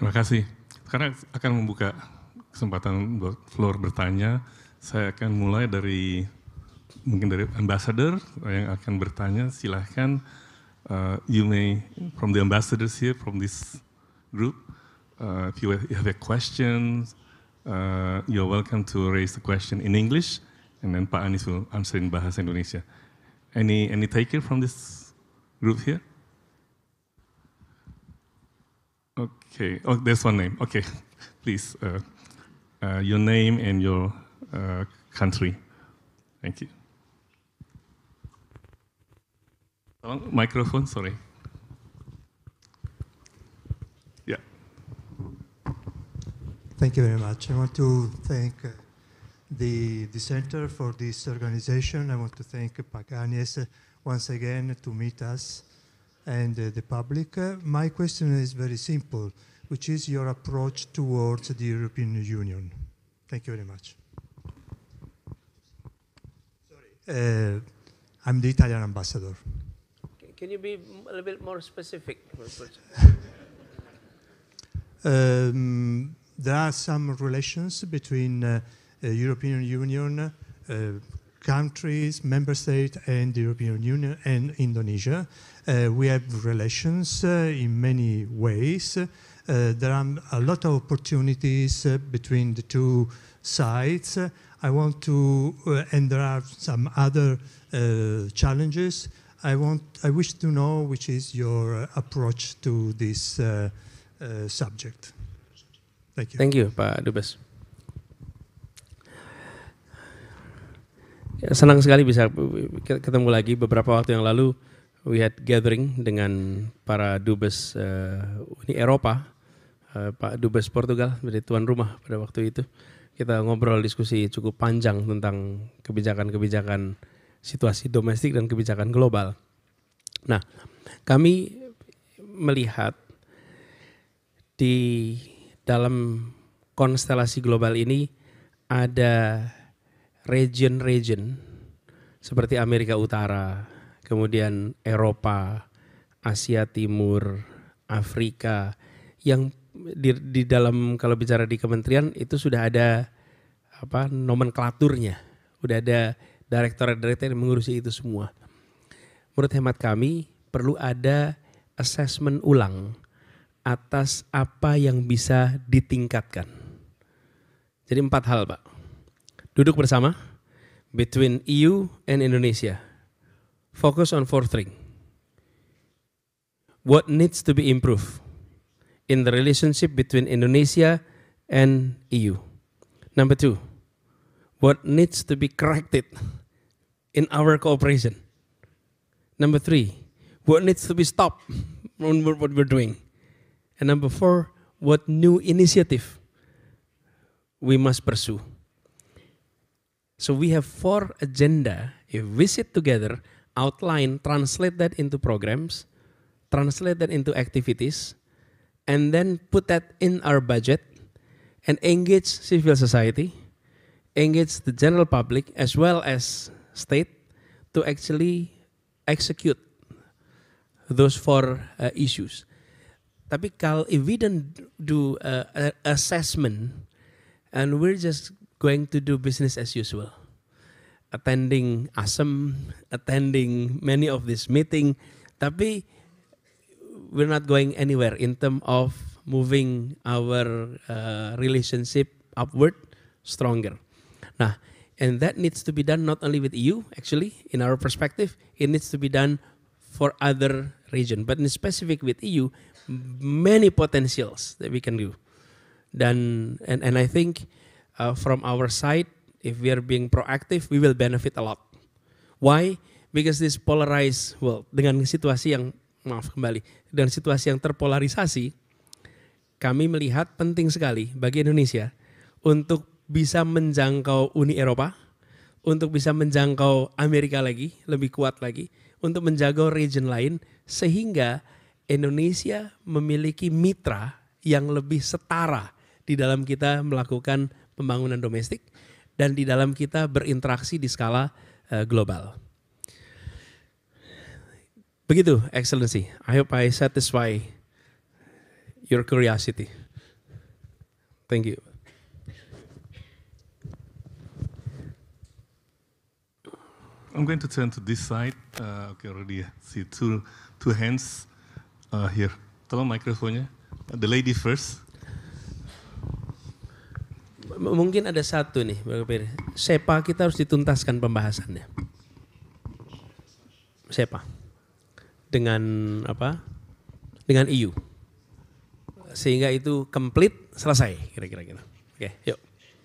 Terima kasih. Sekarang akan membuka kesempatan buat floor bertanya. Saya akan mulai dari mungkin dari ambassador yang akan bertanya. Silahkan uh, you may from the ambassadors here from this group. Uh, if you have a question, uh, you're welcome to raise the question in English, and then Pak Anies will answer in bahasa Indonesia. Any any taker from this group here? Okay. Oh, there's one name. Okay. Please, uh, uh, your name and your uh, country. Thank you. Oh, microphone, sorry. Yeah. Thank you very much. I want to thank uh, the, the center for this organization. I want to thank Paganes once again to meet us and uh, the public. Uh, my question is very simple, which is your approach towards the European Union. Thank you very much. Sorry. Uh, I'm the Italian ambassador. Can you be a little bit more specific? um, there are some relations between uh, European Union, uh, countries, member states, and the European Union and Indonesia. Uh, we have relations uh, in many ways. Uh, there are a lot of opportunities uh, between the two sides. Uh, I want to, uh, and there are some other challenges. I want, I wish to know which is your approach to this subject. Thank you. Thank you, Pak Dubes. Senang sekali bisa uh, ketemu lagi. Beberapa waktu yang lalu we had gathering dengan para dubes uh, Uni Eropa, uh, Pak Dubes Portugal menjadi tuan rumah pada waktu itu. Kita ngobrol diskusi cukup panjang tentang kebijakan-kebijakan situasi domestik dan kebijakan global. Nah, kami melihat di dalam konstelasi global ini ada region-region seperti Amerika Utara, kemudian Eropa, Asia Timur, Afrika yang di, di dalam kalau bicara di kementerian itu sudah ada apa nomenklaturnya, udah ada direktorat-direktorat yang mengurusi itu semua. Menurut hemat kami perlu ada assessment ulang atas apa yang bisa ditingkatkan. Jadi empat hal, Pak duduk bersama between EU and Indonesia. Focus on four things. What needs to be improved in the relationship between Indonesia and EU. Number two, what needs to be corrected in our cooperation. Number three, what needs to be stopped from what we're doing. And number four, what new initiative we must pursue. So we have four agenda. If we sit together, outline, translate that into programs, translate that into activities, and then put that in our budget and engage civil society, engage the general public as well as state to actually execute those four uh, issues. Tapi kalau if we don't do uh, assessment and we're just going to do business as usual, attending ASEM, attending many of these meeting, tapi we're not going anywhere in term of moving our uh, relationship upward stronger. Nah, and that needs to be done not only with EU, actually, in our perspective, it needs to be done for other region, but in specific with EU, many potentials that we can do. Dan and and I think uh, from our side, if we are being proactive, we will benefit a lot. Why? Because this polarized world dengan situasi yang maaf kembali dan situasi yang terpolarisasi, kami melihat penting sekali bagi Indonesia untuk bisa menjangkau Uni Eropa, untuk bisa menjangkau Amerika lagi, lebih kuat lagi, untuk menjaga region lain sehingga Indonesia memiliki mitra yang lebih setara di dalam kita melakukan pembangunan domestik dan di dalam kita berinteraksi di skala uh, global. Begitu, Excellency. I hope I satisfy your curiosity. Thank you. I'm going to turn to this side. Uh, okay, already see two two hands uh, here. Tolong mikrofonnya. The lady first mungkin ada satu nih, Bapak Pir. Sepa kita harus dituntaskan pembahasannya. Sepa dengan apa? Dengan IU Sehingga itu komplit selesai kira-kira gitu. Oke, yuk.